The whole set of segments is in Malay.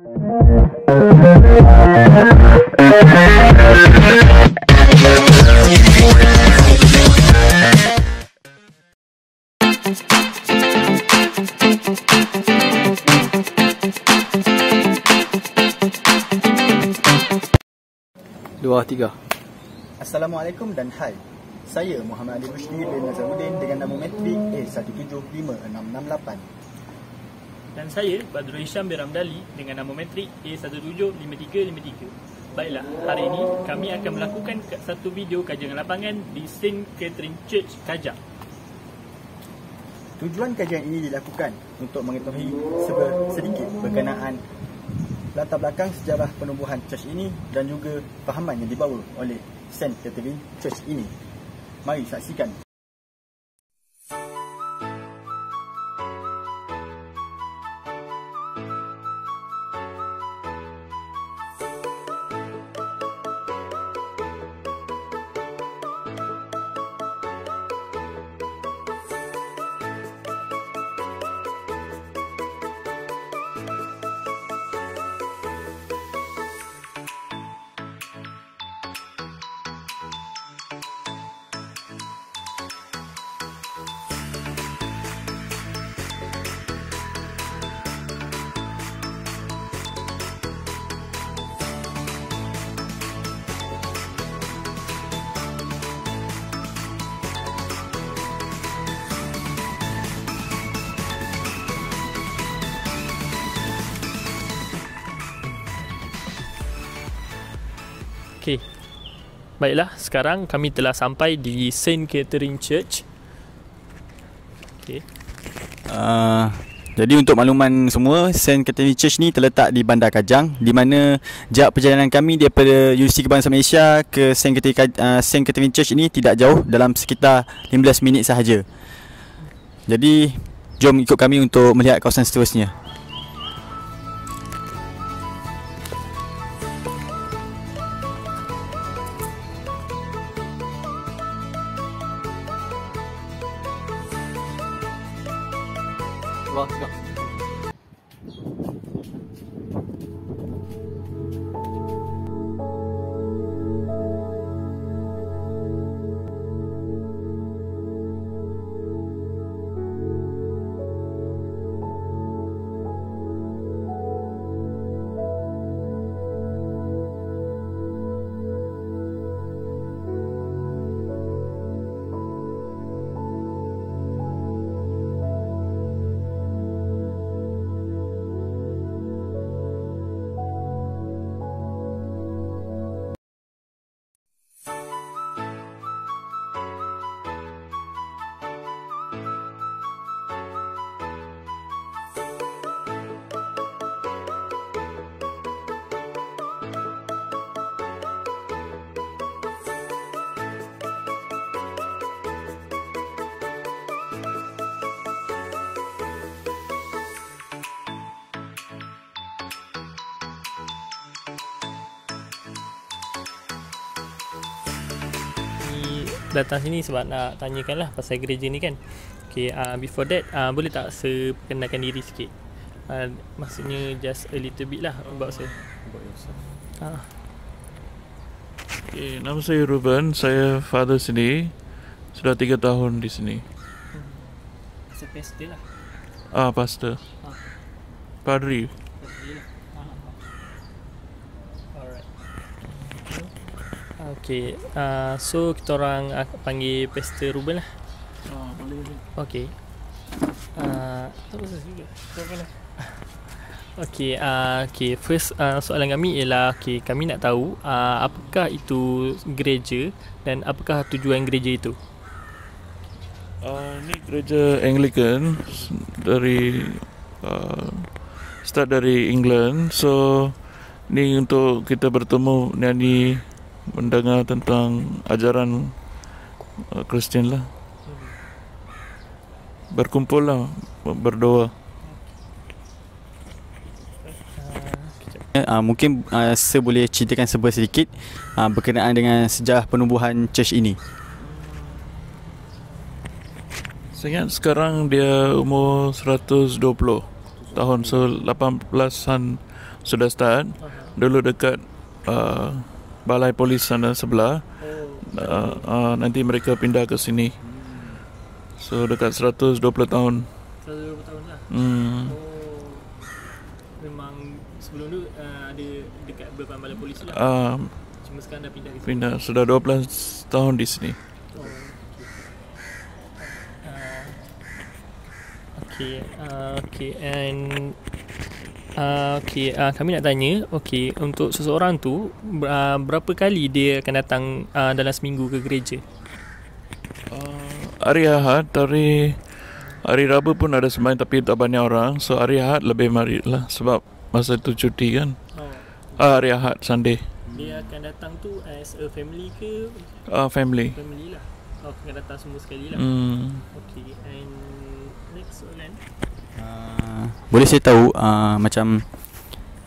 Dua, tiga Assalamualaikum dan hai Saya Muhammad Ali Rushdie bin Nazaruddin dengan nama metrik A175668 dan saya Badrul Isham Beramdali dengan nama metrik A175353. Baiklah, hari ini kami akan melakukan satu video kajian lapangan di St. Catherine Church, Kajang. Tujuan kajian ini dilakukan untuk mengetahui sedikit berkenaan latar belakang sejarah penubuhan church ini dan juga fahaman yang dibawa oleh St. Catherine Church ini. Mari saksikan. Baiklah, sekarang kami telah sampai di Saint Catherine Church. Okay. Uh, ah, jadi untuk makluman semua, Saint Catherine Church ni terletak di Bandar Kajang di mana jarak perjalanan kami daripada Universiti Kebangsaan Malaysia ke Saint Catherine, uh, Saint Catherine Church ini tidak jauh dalam sekitar 15 minit sahaja. Jadi, jom ikut kami untuk melihat kawasan seterusnya. datang sini sebab nak tanyakan lah pasal gereja ni kan Okay, uh, before that, uh, boleh tak seperkenalkan diri sikit? Uh, maksudnya just a little bit lah about saya yourself uh. Okay, nama saya Ruben, saya father sini Sudah 3 tahun di sini hmm. Pastor lah Ah, uh, pastor ah. Padri Okay, uh, so kita orang uh, panggil Pastor Ruben lah. Ah, okay. Uh, lah. okay, uh, okay. First uh, soalan kami ialah, okay, kami nak tahu uh, apakah itu gereja dan apakah tujuan gereja itu. Uh, ini gereja Anglican dari uh, start dari England. So ni untuk kita bertemu dengan ni mendengar tentang ajaran Kristian uh, lah. Berkumpul lah, berdoa. Uh, mungkin uh, saya boleh ceritakan sebuah sedikit uh, berkenaan dengan sejarah penubuhan church ini. Saya ingat sekarang dia umur 120 tahun. So, 18-an sudah start. Dulu dekat uh, balai polis sana sebelah. Uh, uh, nanti mereka pindah ke sini. So dekat 120 tahun. 120 tahun lah. Hmm. Oh. Sebelum tu uh, ada dekat beberapa balai polis lah. Uh, Cuma sekarang dah pindah ke sini. Pindah. Sudah 12 tahun di sini. Oh, okay. Uh, okay. And Ah, okay, uh, ah, kami nak tanya, okay, untuk seseorang tu uh, berapa kali dia akan datang uh, dalam seminggu ke gereja? Uh, hari Ahad, hari hari Rabu pun ada semain, tapi tak banyak orang. So hari Ahad lebih marit lah sebab masa tu cuti kan. Oh. Uh, hari Ahad, Sunday. Dia akan datang tu as a family ke? Uh, family. Family lah. Oh, akan datang semua sekali lah. Hmm. Okay, and next soalan. Ah, boleh saya tahu uh, macam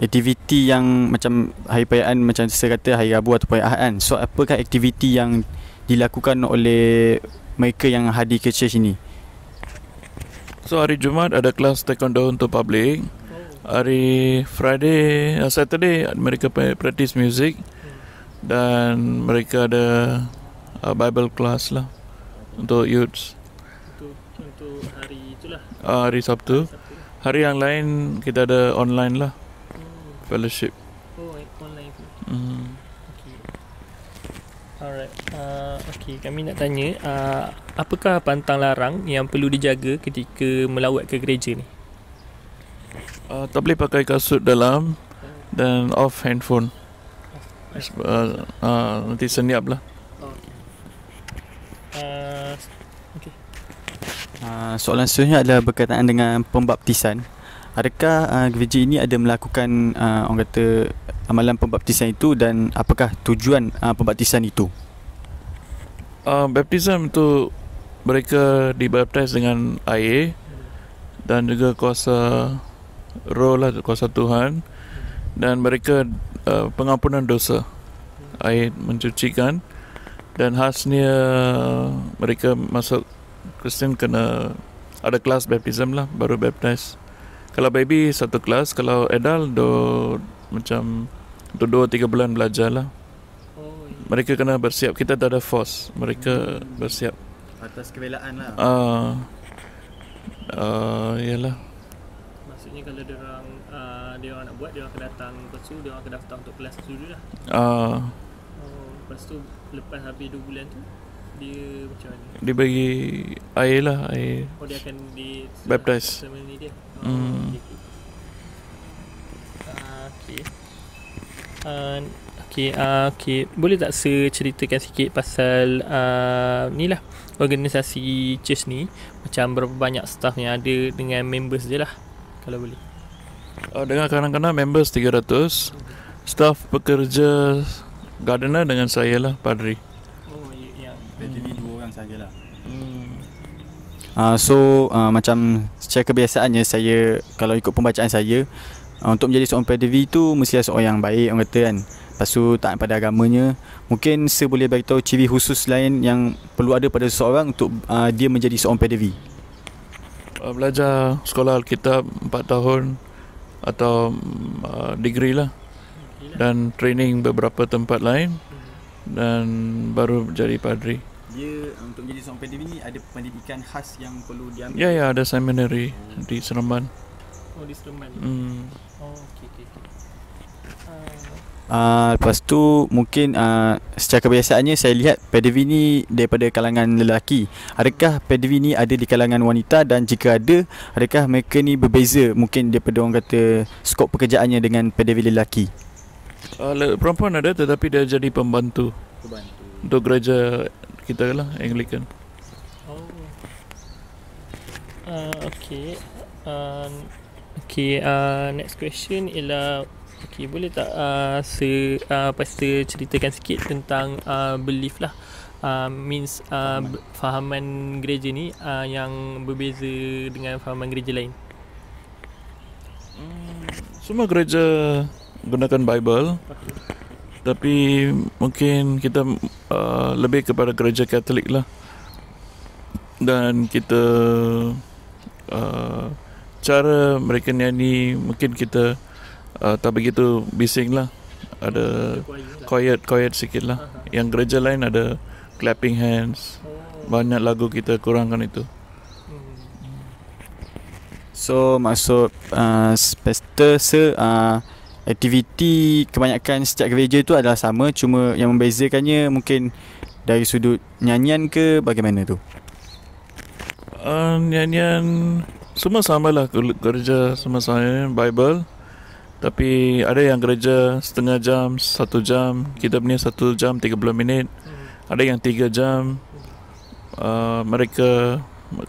aktiviti yang macam hari perayaan macam saya kata hari Rabu atau perayaan so apakah aktiviti yang dilakukan oleh mereka yang hadir ke church ini so hari Jumaat ada kelas taekwondo untuk public hari Friday uh, Saturday mereka practice music dan mereka ada uh, Bible class lah untuk youths uh, hari Sabtu. Hari yang lain kita ada online lah. Oh. Fellowship. Oh, online tu. Mm. Mm-hmm. Okay. Alright. Uh, okay, kami nak tanya. Uh, apakah pantang larang yang perlu dijaga ketika melawat ke gereja ni? Uh, tak boleh pakai kasut dalam dan off handphone. Uh, uh, nanti senyap lah. Ah, soalan seterusnya adalah berkaitan dengan pembaptisan. Adakah uh, gereja ini ada melakukan uh, orang kata amalan pembaptisan itu dan apakah tujuan uh, pembaptisan itu? Uh, baptisan itu mereka dibaptis dengan air dan juga kuasa roh lah kuasa Tuhan dan mereka uh, pengampunan dosa air mencucikan dan khasnya mereka masuk Christian kena ada kelas baptism lah baru baptize. Kalau baby satu kelas, kalau adult do macam tu dua tiga bulan belajar lah. Mereka kena bersiap. Kita tak ada force. Mereka bersiap. Atas kebelaan lah. Ah, uh, uh, iyalah. Maksudnya kalau dia orang uh, dia orang nak buat dia orang datang pasu dia orang kedaftar untuk kelas tu dulu lah. Ah. Uh. lepas tu lepas habis dua bulan tu dia Dia bagi air lah, air. Oh, dia akan di baptize. Ceremony dia. Oh, hmm. Okay. Uh, okay. Uh, Okay, Boleh tak saya ceritakan sikit pasal uh, ni lah organisasi church ni macam berapa banyak staff yang ada dengan members je lah kalau boleh. Uh, dengan kanan-kanan members 300, staff pekerja gardener dengan saya lah, Padri. Ah, so uh, macam secara kebiasaannya saya kalau ikut pembacaan saya uh, untuk menjadi seorang PDV tu mesti seorang yang baik orang kata kan. Pasu tak pada agamanya. Mungkin saya boleh beritahu ciri khusus lain yang perlu ada pada seseorang untuk uh, dia menjadi seorang PDV. Uh, belajar sekolah Alkitab 4 tahun atau uh, degree lah dan training beberapa tempat lain dan baru jadi padri dia uh, untuk jadi seorang pendidik ni ada pendidikan khas yang perlu diambil. Ya ya ada seminary oh. di Seremban. Oh di Seremban. Hmm. Oh okey okey okey. Uh, ah, lepas tu mungkin uh, secara kebiasaannya saya lihat PDV ni daripada kalangan lelaki Adakah PDV ni ada di kalangan wanita dan jika ada Adakah mereka ni berbeza mungkin daripada orang kata skop pekerjaannya dengan PDV lelaki uh, Perempuan ada tetapi dia jadi pembantu, pembantu. Untuk gereja kita lah Anglican. Oh. Uh, okay. Uh, okay. Uh, next question ialah okay boleh tak uh, se uh, pastor ceritakan sikit tentang uh, belief lah uh, means uh, fahaman. fahaman gereja ni uh, yang berbeza dengan fahaman gereja lain. Hmm, semua gereja gunakan Bible. Okay tapi mungkin kita uh, lebih kepada gereja katolik lah dan kita uh, cara mereka nyanyi mungkin kita uh, tak begitu bising lah ada quiet quiet sikit lah yang gereja lain ada clapping hands banyak lagu kita kurangkan itu so maksud uh, pastor se uh, aktiviti kebanyakan setiap gereja tu adalah sama cuma yang membezakannya mungkin dari sudut nyanyian ke bagaimana tu? Uh, nyanyian semua sama samalah gereja semua sama Bible tapi ada yang gereja setengah jam, satu jam, kita punya satu jam, tiga puluh minit. Ada yang tiga jam, uh, mereka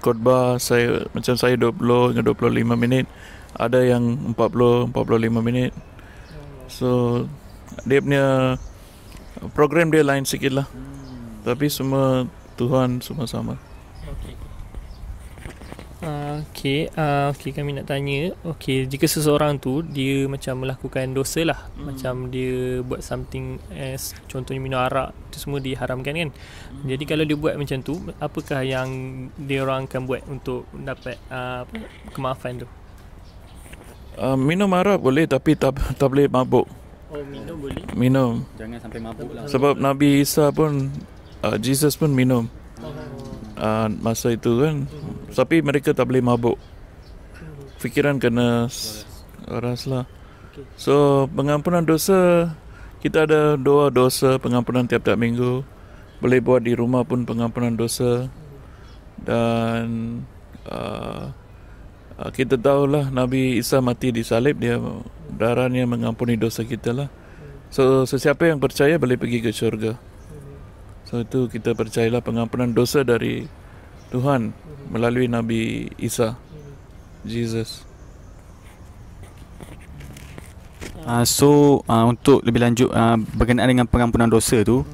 khutbah saya macam saya dua 20 hingga lima minit ada yang 40 45 minit So dia punya program dia lain sikit lah. Hmm. Tapi semua Tuhan semua sama. Okay, uh, okay kami nak tanya Okay, jika seseorang tu Dia macam melakukan dosa lah mm. Macam dia buat something as Contohnya minum arak Itu semua diharamkan kan mm. Jadi kalau dia buat macam tu Apakah yang dia orang akan buat Untuk dapat uh, kemaafan tu Uh, minum arak boleh tapi tak, tak boleh mabuk. Oh, minum boleh? Minum. Jangan sampai mabuk lah. Sebab Nabi Isa pun, uh, Jesus pun minum. Uh, masa itu kan. uh Tapi mereka tak boleh mabuk. Fikiran kena waras lah. So, pengampunan dosa, kita ada doa dosa, pengampunan tiap-tiap minggu. Boleh buat di rumah pun pengampunan dosa. Dan... Uh, Ah, kita tahulah Nabi Isa mati di salib dia darahnya mengampuni dosa kita lah so sesiapa yang percaya boleh pergi ke syurga so itu kita percayalah pengampunan dosa dari Tuhan melalui Nabi Isa Jesus uh, so uh, untuk lebih lanjut uh, berkenaan dengan pengampunan dosa tu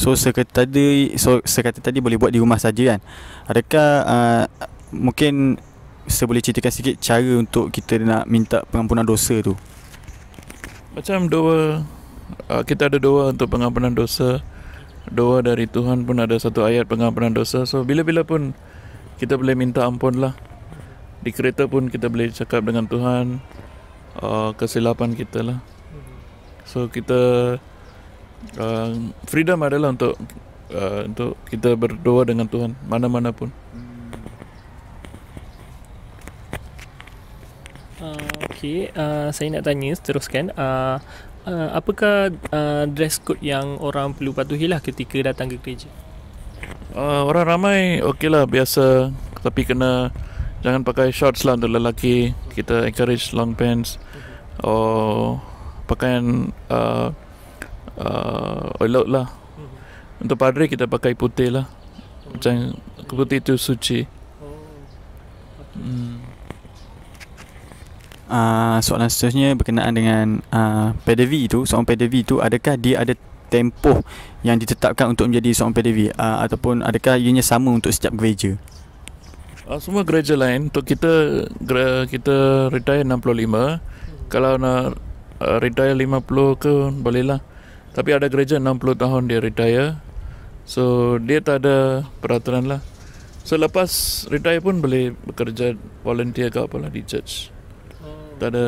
so sekata tadi so sekata tadi boleh buat di rumah saja kan adakah uh, mungkin saya boleh ceritakan sikit cara untuk kita nak minta pengampunan dosa tu Macam doa ah, Kita ada doa untuk pengampunan dosa Doa dari Tuhan pun ada satu ayat pengampunan dosa So bila-bila pun kita boleh minta ampun lah Di kereta pun kita boleh cakap dengan Tuhan uh, Kesilapan kita lah So kita uh, Freedom adalah untuk uh, Untuk kita berdoa dengan Tuhan Mana-mana pun hmm. Okey, uh, saya nak tanya teruskan uh, uh, apakah uh, dress code yang orang perlu patuhilah ketika datang ke kerja? Uh, orang ramai lah biasa tapi kena jangan pakai shorts lah untuk lelaki. Kita encourage long pants. Mhm. Oh, pakaian uh, uh, oil out lah. Mhm. Untuk padri kita pakai putih lah. Oh. Macam putih itu suci. Oh. Hmm uh, soalan seterusnya berkenaan dengan uh, ah, PDV tu seorang PDV tu adakah dia ada tempoh yang ditetapkan untuk menjadi seorang PDV uh, ah, ataupun adakah ianya sama untuk setiap gereja uh, semua gereja lain untuk kita kita retire 65 kalau nak uh, retire 50 ke bolehlah tapi ada gereja 60 tahun dia retire so dia tak ada peraturan lah So retire pun boleh bekerja volunteer ke apa lah di church kepada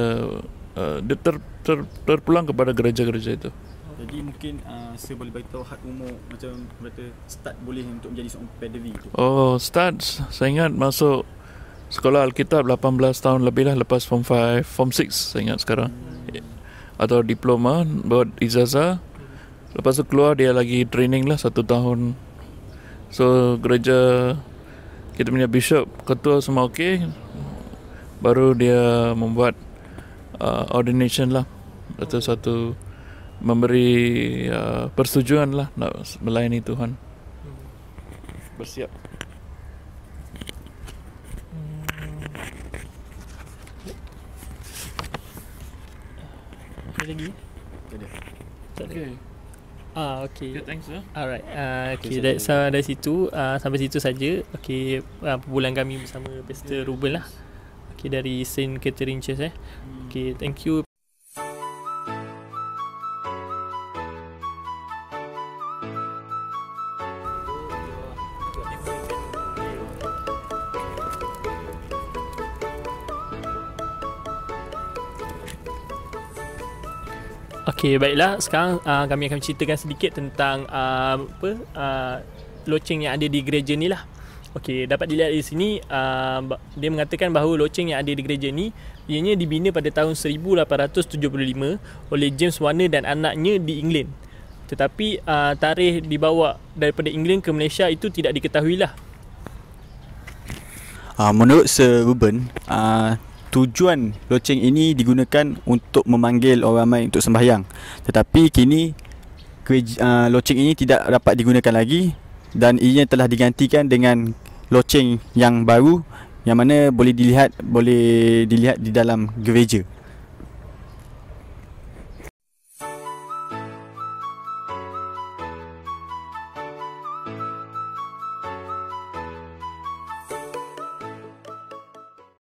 uh, dia ter, ter, terpulang kepada gereja-gereja itu. Jadi mungkin uh, saya boleh beritahu had umur macam kata start boleh untuk menjadi seorang pedevi itu. Oh, start saya ingat masuk sekolah Alkitab 18 tahun lebih lah lepas form 5, form 6 saya ingat sekarang. Hmm. Atau diploma buat ijazah. Lepas tu keluar dia lagi training lah satu tahun. So gereja kita punya bishop ketua semua okey baru dia membuat uh, ordination lah atau satu memberi uh, persetujuan lah nak melayani Tuhan bersiap Ada lagi? Tak ada. Ah, okey. Good, thanks, Alright. Ah, okay, okay so dari, situ, ah, sampai situ saja. Okey. ah, bulan kami bersama Pastor yes. Ruben lah. Okay, dari Saint Catherine Church eh. Hmm. Okay, thank you. Okay, baiklah. Sekarang uh, kami akan ceritakan sedikit tentang uh, apa uh, loceng yang ada di gereja ni lah. Okey, dapat dilihat di sini uh, dia mengatakan bahawa loceng yang ada di gereja ni ianya dibina pada tahun 1875 oleh James Warner dan anaknya di England. Tetapi uh, tarikh dibawa daripada England ke Malaysia itu tidak diketahui lah. Uh, ah, menurut Sir Ruben, uh, tujuan loceng ini digunakan untuk memanggil orang ramai untuk sembahyang. Tetapi kini gereja, uh, loceng ini tidak dapat digunakan lagi dan ianya telah digantikan dengan loceng yang baru yang mana boleh dilihat boleh dilihat di dalam gereja